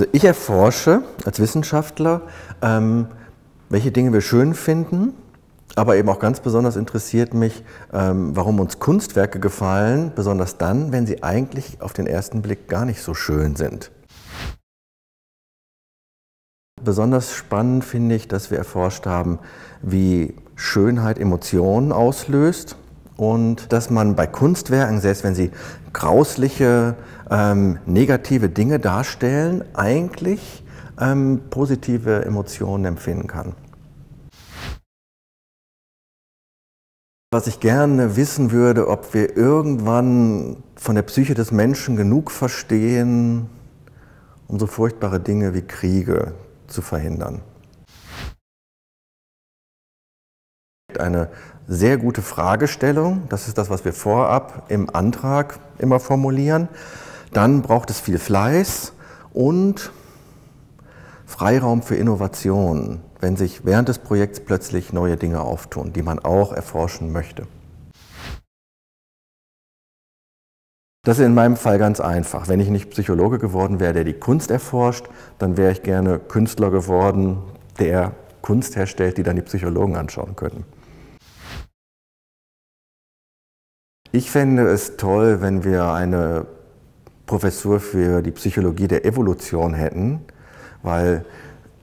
Also ich erforsche als Wissenschaftler, ähm, welche Dinge wir schön finden, aber eben auch ganz besonders interessiert mich, ähm, warum uns Kunstwerke gefallen, besonders dann, wenn sie eigentlich auf den ersten Blick gar nicht so schön sind. Besonders spannend finde ich, dass wir erforscht haben, wie Schönheit Emotionen auslöst und dass man bei Kunstwerken, selbst wenn sie grausliche, ähm, negative Dinge darstellen, eigentlich ähm, positive Emotionen empfinden kann. Was ich gerne wissen würde, ob wir irgendwann von der Psyche des Menschen genug verstehen, um so furchtbare Dinge wie Kriege zu verhindern. eine sehr gute Fragestellung. Das ist das, was wir vorab im Antrag immer formulieren. Dann braucht es viel Fleiß und Freiraum für Innovationen, wenn sich während des Projekts plötzlich neue Dinge auftun, die man auch erforschen möchte. Das ist in meinem Fall ganz einfach. Wenn ich nicht Psychologe geworden wäre, der die Kunst erforscht, dann wäre ich gerne Künstler geworden, der Kunst herstellt, die dann die Psychologen anschauen können. Ich fände es toll, wenn wir eine Professur für die Psychologie der Evolution hätten, weil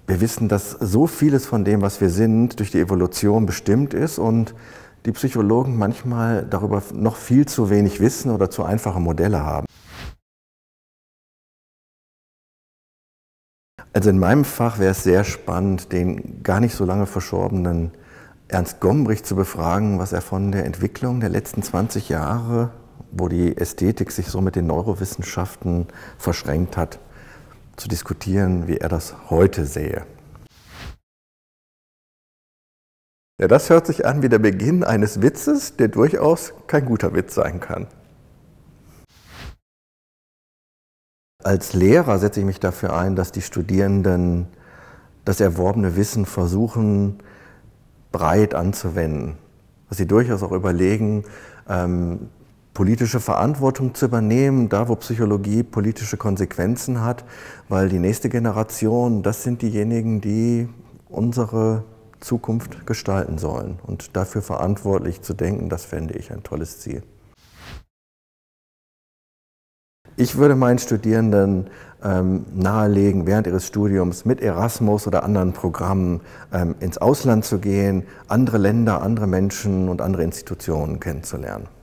wir wissen, dass so vieles von dem, was wir sind, durch die Evolution bestimmt ist und die Psychologen manchmal darüber noch viel zu wenig wissen oder zu einfache Modelle haben. Also in meinem Fach wäre es sehr spannend, den gar nicht so lange verschorbenen Ernst Gombrich zu befragen, was er von der Entwicklung der letzten 20 Jahre, wo die Ästhetik sich so mit den Neurowissenschaften verschränkt hat, zu diskutieren, wie er das heute sähe. Ja, das hört sich an wie der Beginn eines Witzes, der durchaus kein guter Witz sein kann. Als Lehrer setze ich mich dafür ein, dass die Studierenden das erworbene Wissen versuchen, breit anzuwenden. Dass sie durchaus auch überlegen, ähm, politische Verantwortung zu übernehmen, da wo Psychologie politische Konsequenzen hat, weil die nächste Generation, das sind diejenigen, die unsere Zukunft gestalten sollen. Und dafür verantwortlich zu denken, das fände ich ein tolles Ziel. Ich würde meinen Studierenden ähm, nahelegen, während ihres Studiums mit Erasmus oder anderen Programmen ähm, ins Ausland zu gehen, andere Länder, andere Menschen und andere Institutionen kennenzulernen.